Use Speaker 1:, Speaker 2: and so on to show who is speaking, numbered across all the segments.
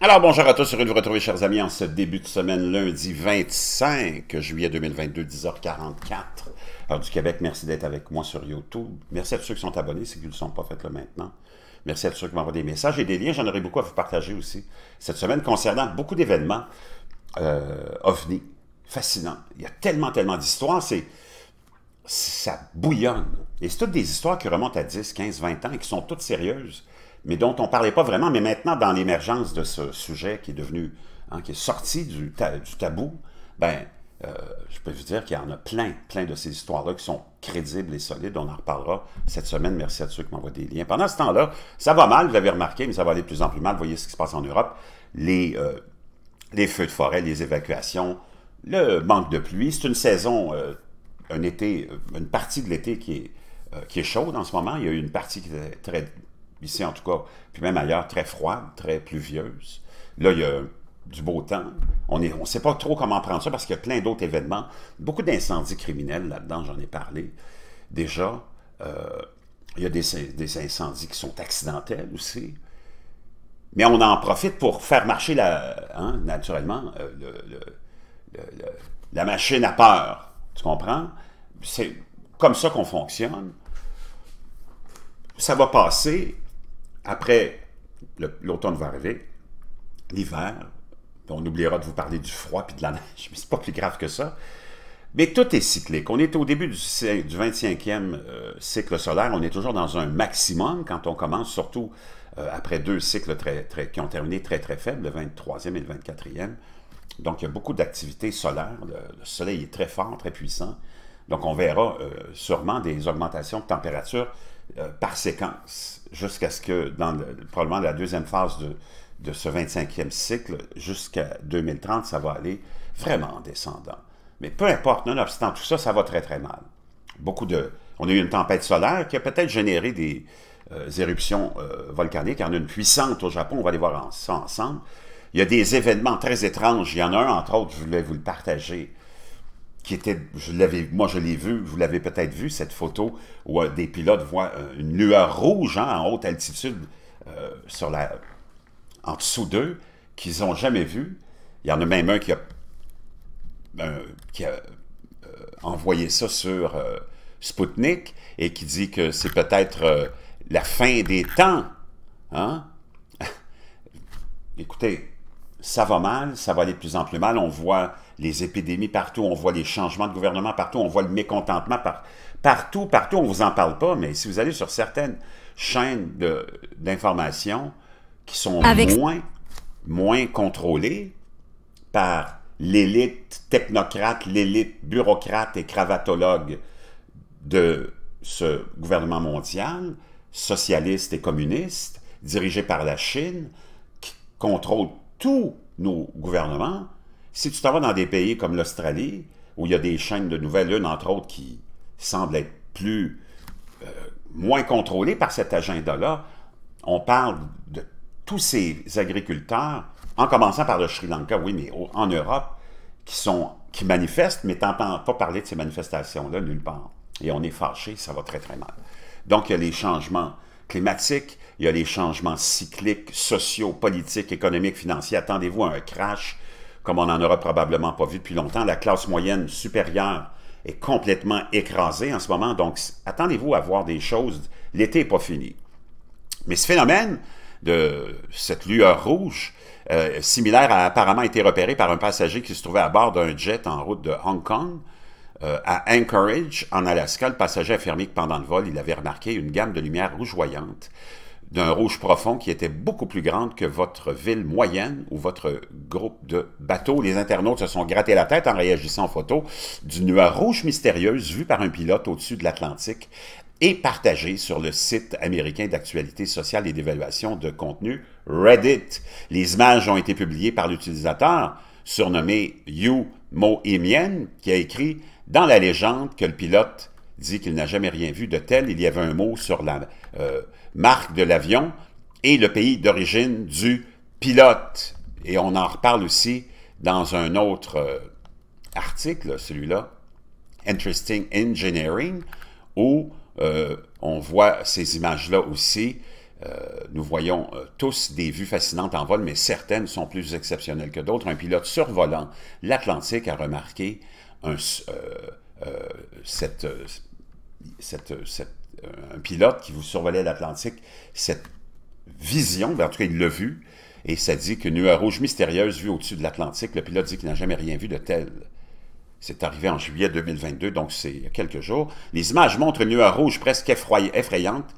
Speaker 1: Alors bonjour à tous, heureux de vous retrouver chers amis en ce début de semaine lundi 25 juillet 2022, 10h44 Alors du Québec. Merci d'être avec moi sur YouTube. Merci à tous ceux qui sont abonnés, ceux qui ne le sont pas, faites-le maintenant. Merci à tous ceux qui m'envoient des messages et des liens, j'en aurais beaucoup à vous partager aussi cette semaine concernant beaucoup d'événements euh, ovnis, fascinants. Il y a tellement, tellement d'histoires, c'est ça bouillonne. Et c'est toutes des histoires qui remontent à 10, 15, 20 ans et qui sont toutes sérieuses mais dont on ne parlait pas vraiment. Mais maintenant, dans l'émergence de ce sujet qui est devenu, hein, qui est sorti du, tabou, ben, euh, je peux vous dire qu'il y en a plein, plein de ces histoires-là qui sont crédibles et solides. On en reparlera cette semaine. Merci à ceux qui m'envoient des liens. Pendant ce temps-là, ça va mal, vous l'avez remarqué, mais ça va aller de plus en plus mal. Vous voyez ce qui se passe en Europe. Les, euh, feux de forêt, les évacuations, le manque de pluie. C'est une saison, euh, un été, une partie de l'été qui est, qui est chaude en ce moment. Il y a eu une partie qui est très ici en tout cas, puis même ailleurs, très froide, très pluvieuse. Là, il y a du beau temps. On ne sait pas trop comment prendre ça parce qu'il y a plein d'autres événements. Beaucoup d'incendies criminels là-dedans, j'en ai parlé déjà. Euh, il y a des, incendies qui sont accidentels aussi. Mais on en profite pour faire marcher, la, hein, naturellement, euh, la machine à peur. Tu comprends? C'est comme ça qu'on fonctionne. Ça va passer. Après, l'automne va arriver, l'hiver, on oubliera de vous parler du froid puis de la neige, mais c'est pas plus grave que ça. Mais tout est cyclique. On est au début du, 25e euh, cycle solaire. On est toujours dans un maximum quand on commence, surtout euh, après deux cycles très, très, qui ont terminé très très faibles, le 23e et le 24e. Donc, il y a beaucoup d'activités solaires. Le, soleil est très fort, très puissant. Donc, on verra euh, sûrement des augmentations de température euh, par séquence, jusqu'à ce que, dans probablement la deuxième phase de, ce 25e cycle, jusqu'à 2030, ça va aller vraiment en descendant. Mais peu importe, nonobstant tout ça, ça va très très mal. Beaucoup de, on a eu une tempête solaire qui a peut-être généré des euh, éruptions euh, volcaniques. Il y en a une puissante au Japon, on va aller voir ça ensemble. Il y a des événements très étranges. Il y en a un, entre autres, je voulais vous le partager qui était, moi je l'ai vu, vous l'avez peut-être vu, cette photo où euh, des pilotes voient euh, une lueur rouge hein, en haute altitude euh, sur la, en dessous d'eux, qu'ils n'ont jamais vu. Il y en a même un qui a, qui envoyé ça sur Spoutnik et qui dit que c'est peut-être la fin des temps. Hein? Écoutez, ça va mal, ça va aller de plus en plus mal. On voit les épidémies partout, on voit les changements de gouvernement partout, on voit le mécontentement partout, partout. On ne vous en parle pas, mais si vous allez sur certaines chaînes d'information qui sont moins, moins contrôlées par l'élite technocrate, l'élite bureaucrate et cravatologue de ce gouvernement mondial, socialiste et communiste, dirigé par la Chine, qui contrôle tous nos gouvernements, si tu t'en vas dans des pays comme l'Australie, où il y a des chaînes de nouvelles, une entre autres, qui semblent être plus, euh, moins contrôlées par cet agenda-là, on parle de tous ces agriculteurs, en commençant par le Sri Lanka, oui, mais en Europe, qui, sont, qui manifestent, mais n'entends pas parler de ces manifestations-là nulle part. Et on est fâché, ça va très très mal. Donc, il y a les changements climatique, il y a les changements cycliques, sociaux, politiques, économiques, financiers. Attendez-vous à un crash comme on n'en aura probablement pas vu depuis longtemps. La classe moyenne supérieure est complètement écrasée en ce moment, donc attendez-vous à voir des choses. L'été n'est pas fini. Mais ce phénomène de cette lueur rouge, euh, similaire, a apparemment été repéré par un passager qui se trouvait à bord d'un jet en route de Hong Kong. Euh, à Anchorage, en Alaska, le passager affirmé que pendant le vol, il avait remarqué une gamme de lumière rougeoyante, d'un rouge profond qui était beaucoup plus grande que votre ville moyenne ou votre groupe de bateaux. Les internautes se sont grattés la tête en réagissant aux photos d'une nuage rouge mystérieuse vue par un pilote au-dessus de l'Atlantique et partagée sur le site américain d'actualité sociale et d'évaluation de contenu Reddit. Les images ont été publiées par l'utilisateur surnommé You qui a écrit dans la légende que le pilote dit qu'il n'a jamais rien vu de tel, il y avait un mot sur la euh, marque de l'avion et le pays d'origine du pilote. Et on en reparle aussi dans un autre euh, article, celui-là, Interesting Engineering, où euh, on voit ces images-là aussi. nous voyons tous des vues fascinantes en vol, mais certaines sont plus exceptionnelles que d'autres. Un pilote survolant l'Atlantique a remarqué un, pilote qui vous survolait l'Atlantique, cette vision, ben, en tout cas il l'a vu, et ça dit qu'une nuée rouge mystérieuse vue au-dessus de l'Atlantique, le pilote dit qu'il n'a jamais rien vu de tel. C'est arrivé en juillet 2022, donc c'est il y a quelques jours. Les images montrent une nuée rouge presque effrayante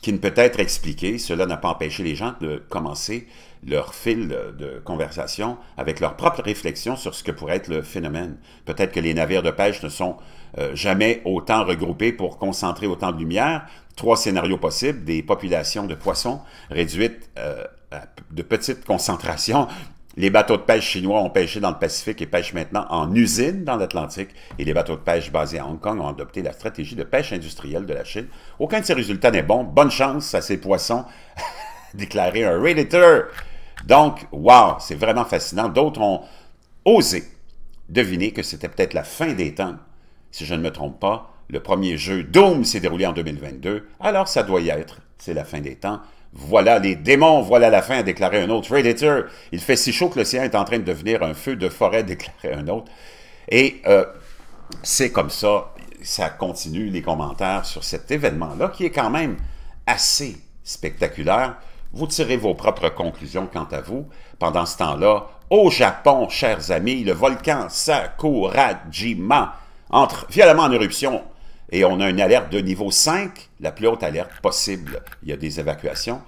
Speaker 1: qui ne peut être expliqué, cela n'a pas empêché les gens de commencer leur fil de conversation avec leur propre réflexion sur ce que pourrait être le phénomène. Peut-être que les navires de pêche ne sont euh, jamais autant regroupés pour concentrer autant de lumière. Trois scénarios possibles, des populations de poissons réduites euh, à de petites concentrations les bateaux de pêche chinois ont pêché dans le Pacifique et pêchent maintenant en usine dans l'Atlantique. Et les bateaux de pêche basés à Hong Kong ont adopté la stratégie de pêche industrielle de la Chine. Aucun de ces résultats n'est bon. Bonne chance à ces poissons, déclaré un Redditor. Donc, wow, c'est vraiment fascinant. D'autres ont osé deviner que c'était peut-être la fin des temps. Si je ne me trompe pas, le premier jeu Doom s'est déroulé en 2022, alors ça doit y être. C'est la fin des temps. Voilà les démons, voilà la fin, a déclaré un autre. Redditor, il fait si chaud que l'océan est en train de devenir un feu de forêt, déclaré un autre. Et euh, c'est comme ça, ça continue les commentaires sur cet événement-là qui est quand même assez spectaculaire. Vous tirez vos propres conclusions quant à vous. Pendant ce temps-là, au Japon, chers amis, le volcan Sakurajima entre violemment en éruption et on a une alerte de niveau 5, la plus haute alerte possible. Il y a des évacuations.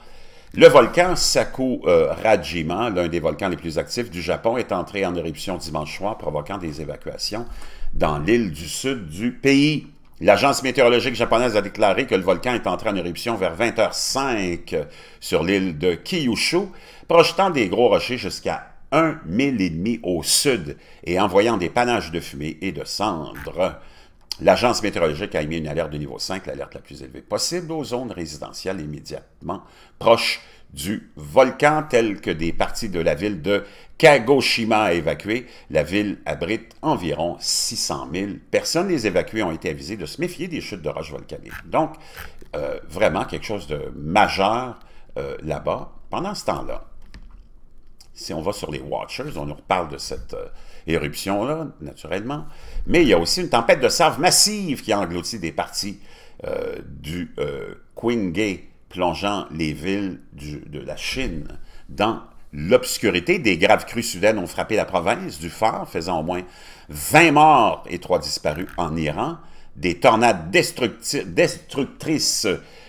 Speaker 1: Le volcan Sakurajima, euh, l'un des volcans les plus actifs du Japon, est entré en éruption dimanche soir, provoquant des évacuations dans l'île du sud du pays. L'agence météorologique japonaise a déclaré que le volcan est entré en éruption vers 20h05 sur l'île de Kyushu, projetant des gros rochers jusqu'à 1 mille et demi au sud et envoyant des panaches de fumée et de cendres. L'Agence météorologique a émis une alerte de niveau 5, l'alerte la plus élevée possible, aux zones résidentielles immédiatement proches du volcan, telles que des parties de la ville de Kagoshima évacuées. La ville abrite environ 600 000 personnes. Les évacués ont été avisés de se méfier des chutes de roches volcaniques. Donc, euh, vraiment quelque chose de majeur euh, là-bas. Pendant ce temps-là, si on va sur les Watchers, on nous reparle de cette... Euh, éruption, là, naturellement. Mais il y a aussi une tempête de sable massive qui englouti des parties euh, du euh, plongeant les villes de la Chine dans l'obscurité. Des graves crues soudaines ont frappé la province du phare, faisant au moins 20 morts et 3 disparus en Iran. Des tornades destructrices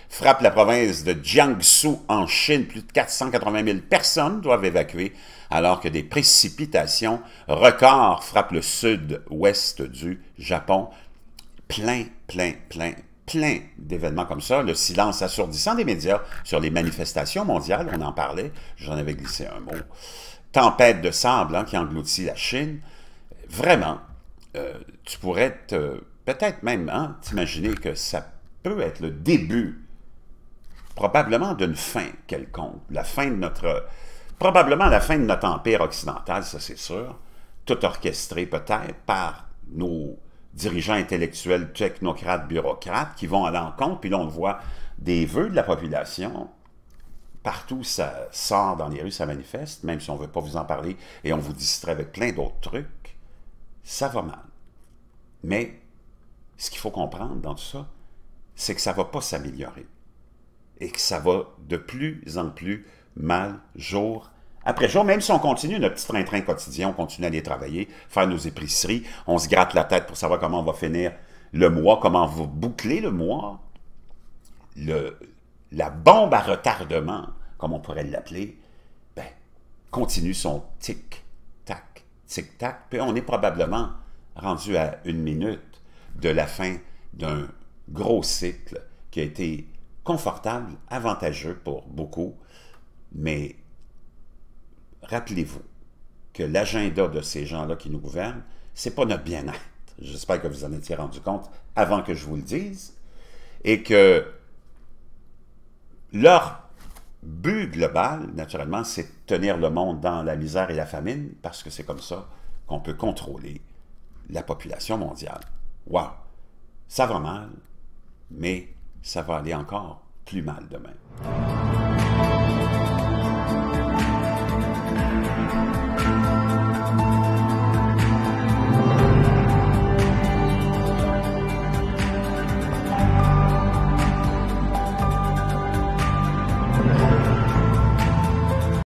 Speaker 1: frappe la province de Jiangsu en Chine. Plus de 480 000 personnes doivent évacuer alors que des précipitations records frappent le sud-ouest du Japon. Plein, plein, plein, plein d'événements comme ça. Le silence assourdissant des médias sur les manifestations mondiales, on en parlait, j'en avais glissé un mot. Tempête de sable hein, qui engloutit la Chine. Vraiment, euh, tu pourrais peut-être même hein, t'imaginer que ça peut être le début probablement d'une fin quelconque, la fin de notre, probablement la fin de notre empire occidental, ça c'est sûr, tout orchestré peut-être par nos dirigeants intellectuels, technocrates, bureaucrates, qui vont à l'encontre, puis là on voit, des vœux de la population, partout ça sort dans les rues, ça manifeste, même si on ne veut pas vous en parler, et on vous distrait avec plein d'autres trucs, ça va mal. Mais ce qu'il faut comprendre dans tout ça, c'est que ça ne va pas s'améliorer et que ça va de plus en plus mal jour après jour, même si on continue notre petit train-train quotidien, on continue à aller travailler, faire nos épiceries, on se gratte la tête pour savoir comment on va finir le mois, comment on va boucler le mois, le, la bombe à retardement, comme on pourrait l'appeler, ben, continue son tic-tac, tic-tac, puis on est probablement rendu à une minute de la fin d'un gros cycle qui a été confortable, avantageux pour beaucoup, mais rappelez-vous que l'agenda de ces gens-là qui nous gouvernent, c'est pas notre bien-être. J'espère que vous en étiez rendu compte avant que je vous le dise, et que leur but global, naturellement, c'est de tenir le monde dans la misère et la famine, parce que c'est comme ça qu'on peut contrôler la population mondiale. Waouh! Ça va mal, mais ça va aller encore plus mal demain.